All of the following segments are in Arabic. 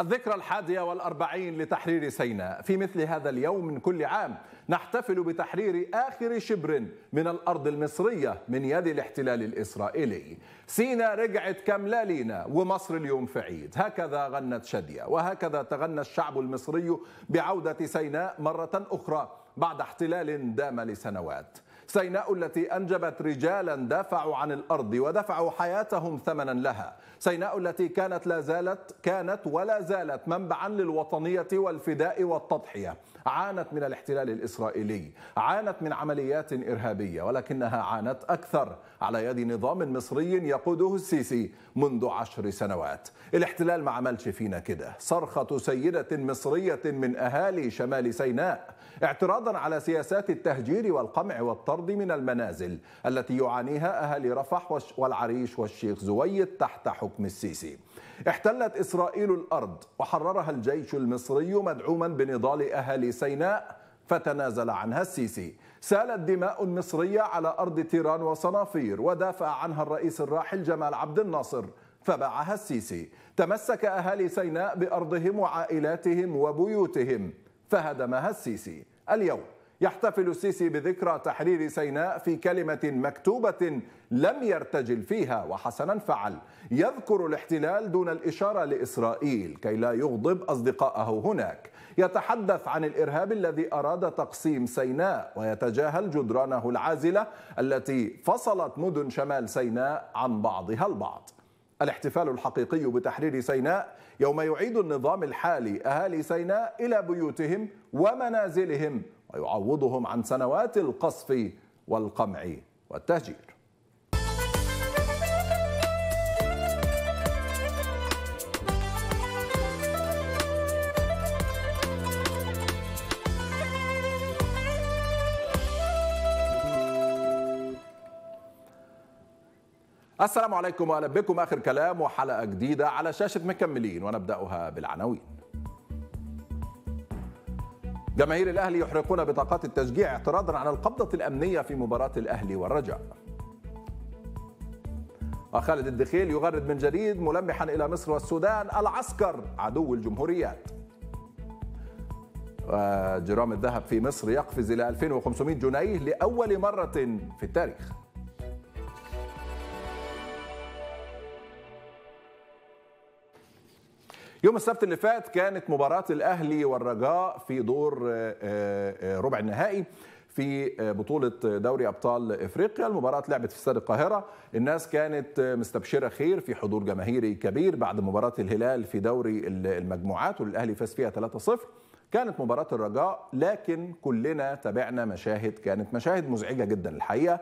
الذكرى الحادية والأربعين لتحرير سيناء في مثل هذا اليوم من كل عام نحتفل بتحرير آخر شبر من الأرض المصرية من يد الاحتلال الإسرائيلي سيناء رجعت كاملة لينا ومصر اليوم في عيد هكذا غنت شادية وهكذا تغنى الشعب المصري بعودة سيناء مرة أخرى بعد احتلال دام لسنوات سيناء التي أنجبت رجالا دافعوا عن الأرض ودفعوا حياتهم ثمنا لها سيناء التي كانت لا زالت كانت ولا زالت منبعا للوطنية والفداء والتضحية عانت من الاحتلال الإسرائيلي عانت من عمليات إرهابية ولكنها عانت أكثر على يد نظام مصري يقوده السيسي منذ عشر سنوات الاحتلال ما عملش فينا كده صرخة سيدة مصرية من أهالي شمال سيناء اعتراضا على سياسات التهجير والقمع والطرد من المنازل التي يعانيها أهالي رفح والعريش والشيخ زويد تحت حكم السيسي احتلت إسرائيل الأرض وحررها الجيش المصري مدعوما بنضال أهالي سيناء فتنازل عنها السيسي سالت دماء مصرية على أرض تيران وصنافير ودافع عنها الرئيس الراحل جمال عبد الناصر فباعها السيسي تمسك أهالي سيناء بأرضهم وعائلاتهم وبيوتهم فهدمها السيسي اليوم يحتفل السيسي بذكرى تحرير سيناء في كلمة مكتوبة لم يرتجل فيها وحسنا فعل يذكر الاحتلال دون الإشارة لإسرائيل كي لا يغضب أصدقائه هناك يتحدث عن الإرهاب الذي أراد تقسيم سيناء ويتجاهل جدرانه العازلة التي فصلت مدن شمال سيناء عن بعضها البعض الاحتفال الحقيقي بتحرير سيناء يوم يعيد النظام الحالي أهالي سيناء إلى بيوتهم ومنازلهم ويعوضهم عن سنوات القصف والقمع والتهجير السلام عليكم واهلا بكم اخر كلام وحلقه جديده على شاشه مكملين ونبداها بالعناوين جماهير الأهلي يحرقون بطاقات التشجيع اعتراضا على القبضة الأمنية في مباراة الأهلي والرجاء وخالد الدخيل يغرد من جديد ملمحا إلى مصر والسودان العسكر عدو الجمهوريات وجرام آه، الذهب في مصر يقفز إلى 2500 جنيه لأول مرة في التاريخ يوم السبت اللي فات كانت مباراة الأهلي والرجاء في دور آه، آه، آه، ربع النهائي في بطولة دوري أبطال إفريقيا المباراة لعبت في استاد القاهرة الناس كانت مستبشرة خير في حضور جماهيري كبير بعد مباراة الهلال في دوري المجموعات والأهلي فاز فيها 3-0 كانت مباراة الرجاء لكن كلنا تابعنا مشاهد كانت مشاهد مزعجة جدا الحقيقة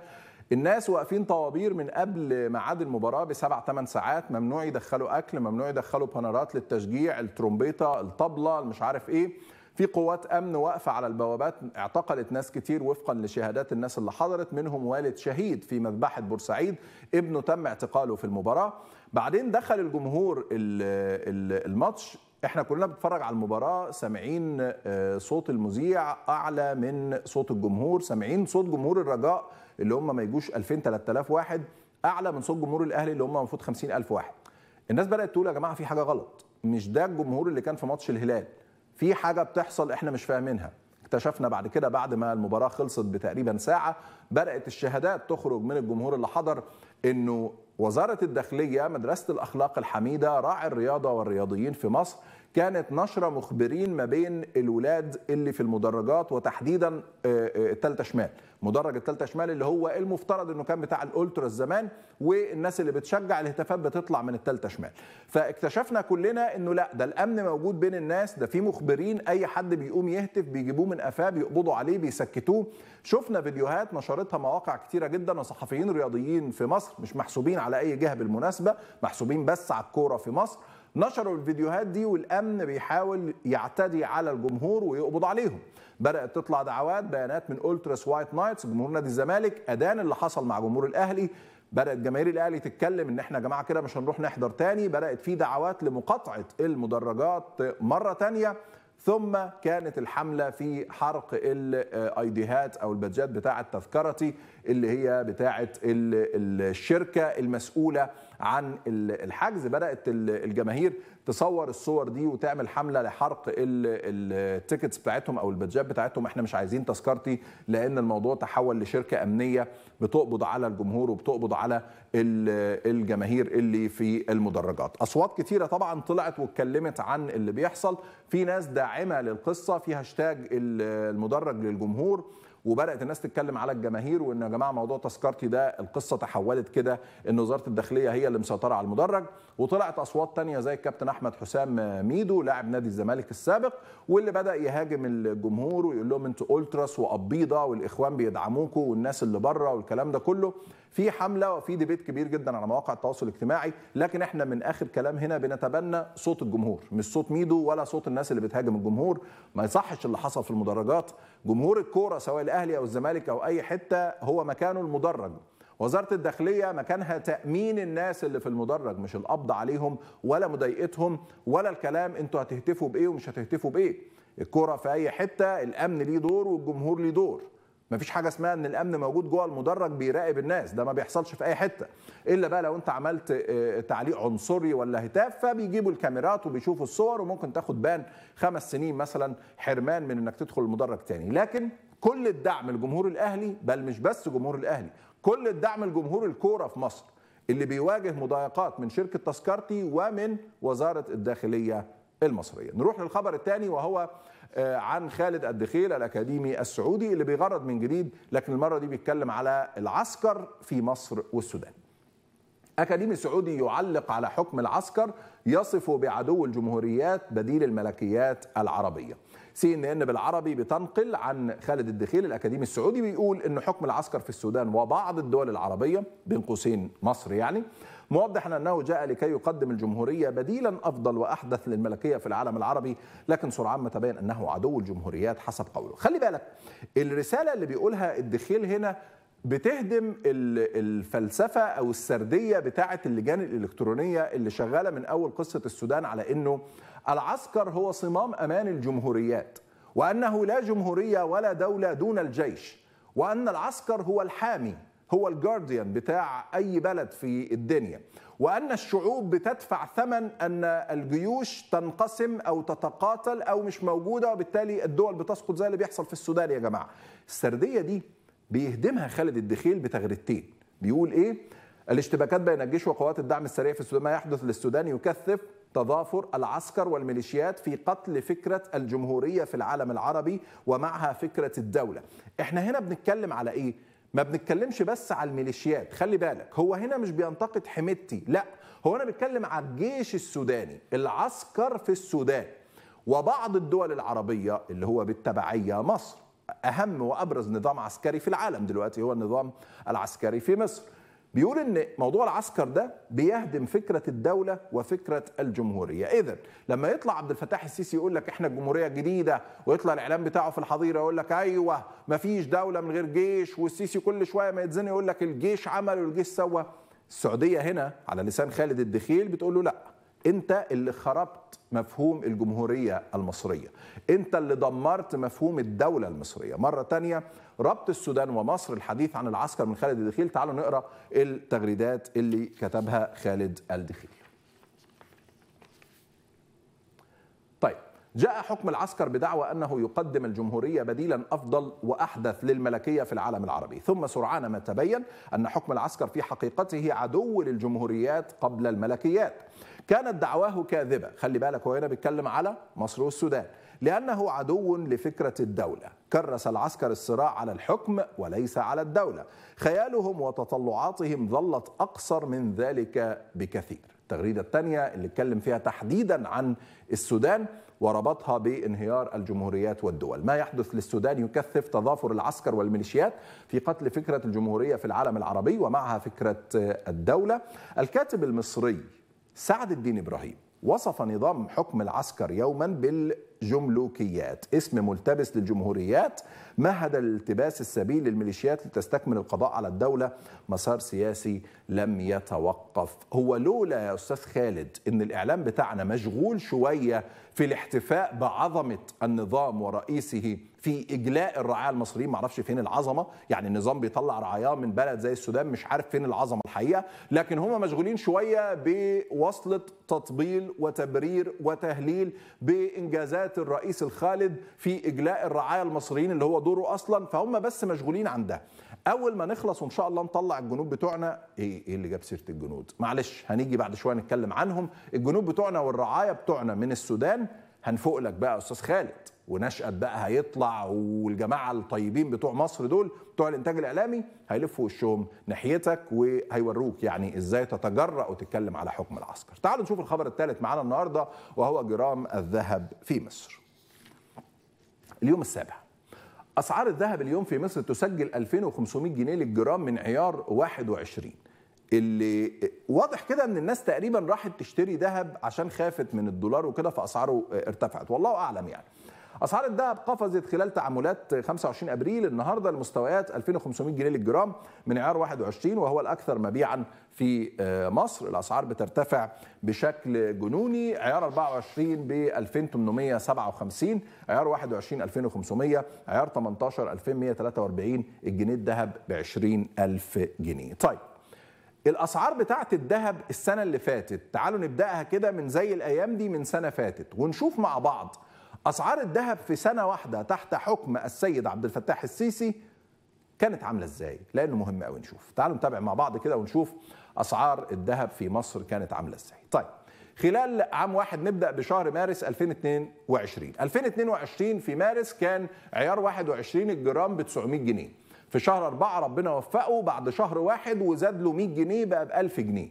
الناس واقفين طوابير من قبل ميعاد المباراه بسبع ثمان ساعات ممنوع يدخلوا اكل ممنوع يدخلوا بانرات للتشجيع الترومبيطه الطبله مش عارف ايه في قوات امن واقفه على البوابات اعتقلت ناس كتير وفقا لشهادات الناس اللي حضرت منهم والد شهيد في مذبحه بورسعيد ابنه تم اعتقاله في المباراه بعدين دخل الجمهور الماتش احنا كلنا بنتفرج على المباراه سامعين آه، صوت المذيع اعلى من صوت الجمهور سامعين صوت جمهور الرجاء اللي هم ما يجوش 2000 3000 واحد اعلى من صوت جمهور الاهلي اللي هم المفروض 50000 واحد الناس بدات تقول يا جماعه في حاجه غلط مش ده الجمهور اللي كان في ماتش الهلال في حاجه بتحصل احنا مش فاهمينها اكتشفنا بعد كده بعد ما المباراه خلصت بتقريبا ساعه بدات الشهادات تخرج من الجمهور اللي حضر انه وزارة الداخلية مدرسة الأخلاق الحميدة راعي الرياضة والرياضيين في مصر كانت نشرة مخبرين ما بين الولاد اللي في المدرجات وتحديدا آه، آه، التالتة شمال مدرج التالتة شمال اللي هو المفترض انه كان بتاع الأولترا الزمان والناس اللي بتشجع الهتافات بتطلع من التالتة شمال فاكتشفنا كلنا انه لا ده الأمن موجود بين الناس ده في مخبرين أي حد بيقوم يهتف بيجيبوه من قفاه بيقبضوا عليه بيسكتوه شفنا فيديوهات نشرتها مواقع كتيرة جدا وصحفيين رياضيين في مصر مش محسوبين على اي جهه بالمناسبه محسوبين بس على الكوره في مصر نشروا الفيديوهات دي والامن بيحاول يعتدي على الجمهور ويقبض عليهم بدات تطلع دعوات بيانات من التراس وايت نايتس جمهور نادي الزمالك ادان اللي حصل مع جمهور الاهلي بدات جماهير الاهلي تتكلم ان احنا يا جماعه كده مش هنروح نحضر تاني بدات في دعوات لمقاطعه المدرجات مره تانيه ثم كانت الحملة في حرق الايديهات او البادجات بتاعة تذكرتي اللي هي بتاعة الشركة المسؤولة عن الحجز بدات الجماهير تصور الصور دي وتعمل حمله لحرق التيكتس بتاعتهم او البادجات بتاعتهم احنا مش عايزين تذكرتي لان الموضوع تحول لشركه امنيه بتقبض على الجمهور وبتقبض على الجماهير اللي في المدرجات اصوات كثيره طبعا طلعت واتكلمت عن اللي بيحصل في ناس داعمه للقصه في هاشتاج المدرج للجمهور وبدات الناس تتكلم على الجماهير وان يا جماعه موضوع تذكرتي ده القصه تحولت كده ان وزاره الداخليه هي اللي مسيطره على المدرج وطلعت اصوات تانية زي الكابتن احمد حسام ميدو لاعب نادي الزمالك السابق واللي بدا يهاجم الجمهور ويقول لهم انتوا اولتراس وابيضه والاخوان بيدعموكوا والناس اللي بره والكلام ده كله في حمله وفي ديبيت كبير جدا على مواقع التواصل الاجتماعي لكن احنا من اخر كلام هنا بنتبنى صوت الجمهور مش صوت ميدو ولا صوت الناس اللي بتهاجم الجمهور ما يصحش اللي حصل في المدرجات جمهور الكوره سواء الاهلي او الزمالك او اي حته هو مكانه المدرج وزاره الداخليه مكانها تامين الناس اللي في المدرج مش القبض عليهم ولا مضايقتهم ولا الكلام انتوا هتهتفوا بايه ومش هتهتفوا بايه الكوره في اي حته الامن ليه دور والجمهور ليه دور ما فيش حاجه اسمها ان الامن موجود جوه المدرج بيراقب الناس ده ما بيحصلش في اي حته الا بقى لو انت عملت آه، تعليق عنصري ولا هتاف فبيجيبوا الكاميرات وبيشوفوا الصور وممكن تاخد بان خمس سنين مثلا حرمان من انك تدخل المدرج تاني لكن كل الدعم الجمهور الاهلي بل مش بس جمهور الاهلي كل الدعم الجمهور الكوره في مصر اللي بيواجه مضايقات من شركه تذكرتي ومن وزاره الداخليه المصريه نروح للخبر الثاني وهو آه، عن خالد الدخيل الاكاديمي السعودي اللي بيغرد من جديد لكن المره دي بيتكلم على العسكر في مصر والسودان. اكاديمي سعودي يعلق على حكم العسكر يصفه بعدو الجمهوريات بديل الملكيات العربيه. سي ان ان بالعربي بتنقل عن خالد الدخيل الاكاديمي السعودي بيقول ان حكم العسكر في السودان وبعض الدول العربيه بين قوسين مصر يعني موضحا أنه جاء لكي يقدم الجمهورية بديلا أفضل وأحدث للملكية في العالم العربي لكن سرعان ما تبين أنه عدو الجمهوريات حسب قوله خلي بالك الرسالة اللي بيقولها الدخيل هنا بتهدم الفلسفة أو السردية بتاعة اللجان الإلكترونية اللي شغالة من أول قصة السودان على أنه العسكر هو صمام أمان الجمهوريات وأنه لا جمهورية ولا دولة دون الجيش وأن العسكر هو الحامي هو الجارديان بتاع أي بلد في الدنيا وأن الشعوب بتدفع ثمن أن الجيوش تنقسم أو تتقاتل أو مش موجودة وبالتالي الدول بتسقط زي اللي بيحصل في السودان يا جماعة السردية دي بيهدمها خالد الدخيل بتغريدتين بيقول إيه الاشتباكات بين الجيش وقوات الدعم السريع في السودان ما يحدث للسودان يكثف تضافر العسكر والميليشيات في قتل فكرة الجمهورية في العالم العربي ومعها فكرة الدولة احنا هنا بنتكلم على ايه ما بنتكلمش بس على الميليشيات خلي بالك هو هنا مش بينتقد حميدتي لا هو انا بتكلم على الجيش السوداني العسكر في السودان وبعض الدول العربيه اللي هو بالتبعيه مصر اهم وابرز نظام عسكري في العالم دلوقتي هو النظام العسكري في مصر بيقول ان موضوع العسكر ده بيهدم فكره الدوله وفكره الجمهوريه اذا لما يطلع عبد الفتاح السيسي يقول لك احنا الجمهوريه الجديده ويطلع الاعلام بتاعه في الحظيره يقول لك ايوه ما فيش دوله من غير جيش والسيسي كل شويه ما يتزن يقول لك الجيش عمل والجيش سوى السعوديه هنا على لسان خالد الدخيل بتقول له لا انت اللي خربت مفهوم الجمهورية المصرية انت اللي دمرت مفهوم الدولة المصرية مرة تانية ربط السودان ومصر الحديث عن العسكر من خالد الدخيل تعالوا نقرأ التغريدات اللي كتبها خالد الدخيل طيب جاء حكم العسكر بدعوى أنه يقدم الجمهورية بديلا أفضل وأحدث للملكية في العالم العربي ثم سرعان ما تبين أن حكم العسكر في حقيقته عدو للجمهوريات قبل الملكيات كانت دعواه كاذبة خلي بالك هو هنا بيتكلم على مصر والسودان لأنه عدو لفكرة الدولة كرس العسكر الصراع على الحكم وليس على الدولة خيالهم وتطلعاتهم ظلت أقصر من ذلك بكثير التغريدة الثانية اللي اتكلم فيها تحديدا عن السودان وربطها بانهيار الجمهوريات والدول ما يحدث للسودان يكثف تظافر العسكر والميليشيات في قتل فكرة الجمهورية في العالم العربي ومعها فكرة الدولة الكاتب المصري سعد الدين إبراهيم وصف نظام حكم العسكر يوما بالجملوكيات اسم ملتبس للجمهوريات مهد الالتباس السبيل للميليشيات لتستكمل القضاء على الدولة مسار سياسي لم يتوقف هو لولا يا أستاذ خالد أن الإعلام بتاعنا مشغول شوية في الاحتفاء بعظمة النظام ورئيسه في اجلاء الرعايا المصريين معرفش فين العظمه يعني النظام بيطلع رعاياه من بلد زي السودان مش عارف فين العظمه الحقيقه لكن هم مشغولين شويه بوصله تطبيل وتبرير وتهليل بانجازات الرئيس الخالد في اجلاء الرعايا المصريين اللي هو دوره اصلا فهم بس مشغولين عن ده اول ما نخلص وان شاء الله نطلع الجنود بتوعنا ايه, إيه اللي جاب سيره الجنود معلش هنيجي بعد شويه نتكلم عنهم الجنود بتوعنا والرعايا بتوعنا من السودان هنفوق لك بقى يا استاذ خالد ونشأت بقى هيطلع والجماعه الطيبين بتوع مصر دول بتوع الانتاج الاعلامي هيلفوا وشهم ناحيتك وهيوروك يعني ازاي تتجرأ وتتكلم على حكم العسكر. تعالوا نشوف الخبر الثالث معانا النهارده وهو جرام الذهب في مصر. اليوم السابع اسعار الذهب اليوم في مصر تسجل 2500 جنيه للجرام من عيار 21 اللي واضح كده ان الناس تقريبا راحت تشتري ذهب عشان خافت من الدولار وكده فاسعاره ارتفعت والله اعلم يعني اسعار الذهب قفزت خلال تعاملات 25 ابريل النهارده لمستويات 2500 جنيه للجرام من عيار 21 وهو الاكثر مبيعا في آه، مصر الاسعار بترتفع بشكل جنوني عيار 24 ب 2857 عيار 21 2500 عيار 18 2143 الجنيه الذهب ب 20000 جنيه طيب الاسعار بتاعه الذهب السنه اللي فاتت تعالوا نبداها كده من زي الايام دي من سنه فاتت ونشوف مع بعض اسعار الذهب في سنه واحده تحت حكم السيد عبد الفتاح السيسي كانت عامله ازاي لانه مهم قوي نشوف تعالوا نتابع مع بعض كده ونشوف اسعار الذهب في مصر كانت عامله ازاي طيب خلال عام واحد نبدا بشهر مارس 2022 2022 في مارس كان عيار 21 الجرام ب 900 جنيه في شهر 4 ربنا وفقه بعد شهر واحد وزاد له 100 جنيه بقى ب 1000 جنيه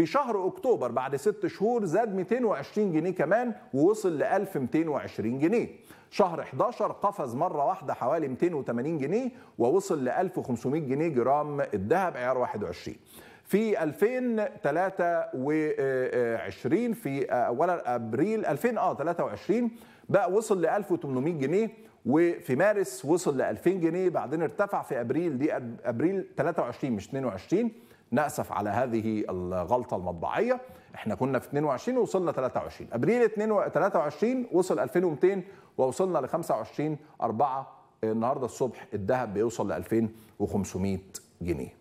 في شهر اكتوبر بعد ست شهور زاد 220 جنيه كمان ووصل ل 1220 جنيه شهر 11 قفز مره واحده حوالي 280 جنيه ووصل ل 1500 جنيه جرام الذهب عيار 21 في 2023 في اولا ابريل 2000 اه 23 بقى وصل ل 1800 جنيه وفي مارس وصل ل 2000 جنيه بعدين ارتفع في ابريل دي ابريل 23 مش 22 نأسف على هذه الغلطة المطبعية احنا كنا في 22 ووصلنا 23 ابريل 23 وصل 2200 ووصلنا ل 25 4 النهارده الصبح الذهب بيوصل ل 2500 جنيه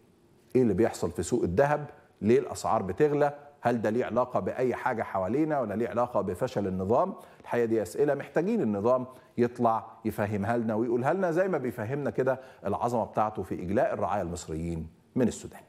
ايه اللي بيحصل في سوق الذهب ليه الاسعار بتغلى هل ده ليه علاقة بأي حاجة حوالينا ولا ليه علاقة بفشل النظام؟ الحقيقة دي أسئلة محتاجين النظام يطلع يفهمها لنا ويقولها لنا زي ما بيفهمنا كده العظمة بتاعته في إجلاء الرعاية المصريين من السودان.